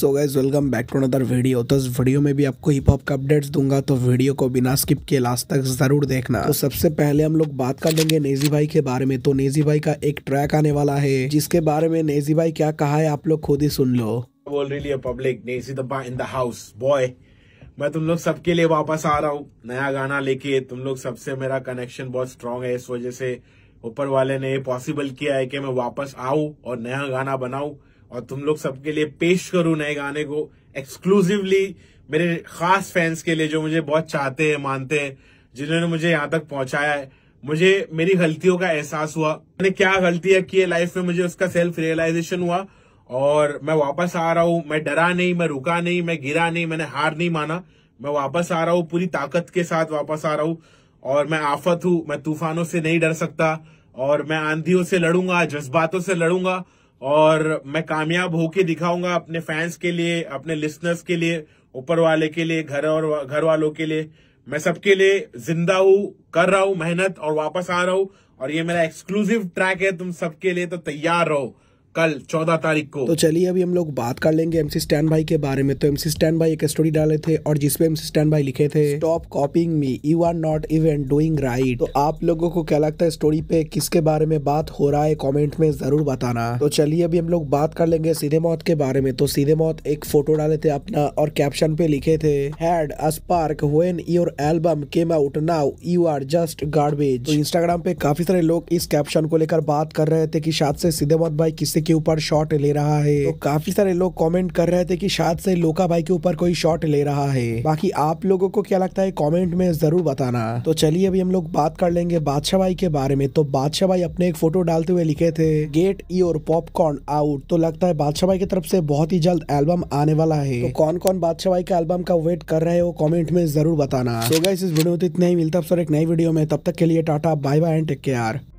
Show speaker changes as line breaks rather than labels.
so guys welcome back to other video तो इस video में भी आपको हिप हॉप का अपडेट्स दूंगा तो वीडियो को बिना स्किप किए लास्ट तक जरूर देखना तो सबसे पहले हम लोग बात कर लेंगे नेजी भाई के बारे में तो नेजी भाई का एक ट्रैक आने वाला है जिसके बारे में नेजी भाई क्या कहा है आप लोग खुद ही सुन लो
really पब्लिक नेजी इन द हाउस बॉय मैं तुम लोग सबके लिए वापस आ रहा हूँ नया गाना लेके तुम लोग सबसे मेरा कनेक्शन बहुत स्ट्रांग है इस वजह से ऊपर वाले ने पॉसिबल किया है कि मैं वापस आऊ और नया गाना बनाऊ और तुम लोग सबके लिए पेश करूं नए गाने को एक्सक्लूसिवली मेरे खास फैंस के लिए जो मुझे बहुत चाहते हैं मानते हैं जिन्होंने मुझे यहां तक पहुंचाया है मुझे मेरी गलतियों का एहसास हुआ मैंने क्या गलतियां की है लाइफ में मुझे उसका सेल्फ रियलाइजेशन हुआ और मैं वापस आ रहा हूं मैं डरा नहीं मैं रुका नहीं मैं गिरा नहीं मैंने हार नहीं माना मैं वापस आ रहा हूं पूरी ताकत के साथ वापस आ रहा हूं और मैं आफत हूं मैं तूफानों से नहीं डर सकता और मैं आंधियों से लड़ूंगा जज्बातों से लड़ूंगा और मैं कामयाब होके दिखाऊंगा अपने फैंस के लिए अपने लिसनर्स के लिए ऊपर वाले के लिए घर और घर वालों के लिए मैं सबके लिए जिंदा हूं कर रहा हूं मेहनत और वापस आ रहा हूं और ये मेरा एक्सक्लूसिव ट्रैक है तुम सबके लिए तो तैयार रहो कल चौदह तारीख को तो
चलिए अभी हम लोग बात कर लेंगे एमसी स्टैन भाई के बारे में तो एमसी स्टैन भाई एक स्टोरी डाले थे और जिसपे एमसी स्टैन भाई लिखे थे stop copying me you are not even doing right तो आप लोगों को क्या लगता है स्टोरी पे किसके बारे में बात हो रहा है कॉमेंट में जरूर बताना तो चलिए अभी हम लोग बात कर लेंगे सीधे मौत के बारे में तो सीधे मौत एक फोटो डाले थे अपना और कैप्शन पे लिखे थे had a spark when your album came out now you are just garbage Instagram पे काफी सारे लोग इस कैप्शन को लेकर बात कर रहे थे की शायद से सीधे मौत भाई किसी से के ऊपर शॉट ले रहा है तो काफी सारे लोग कमेंट कर रहे थे कि शायद से लोका भाई के ऊपर कोई शॉट ले रहा है बाकी आप लोगों को क्या लगता है कमेंट में जरूर बताना तो चलिए अभी हम लोग बात कर लेंगे बादशाह भाई के बारे में तो बादशाह भाई अपने एक फोटो डालते हुए लिखे थे गेट योर पॉपकॉर्न आउट तो लगता है बादशाह भाई की तरफ से बहुत ही जल्द एल्बम आने वाला है तो कौन कौन बादशाह भाई का एल्बम का वेट कर रहे हो कॉमेंट में जरूर बताना तो इस वीडियो में इतना ही मिलता है एक नई वीडियो में तब तक के लिए tata bye bye and take care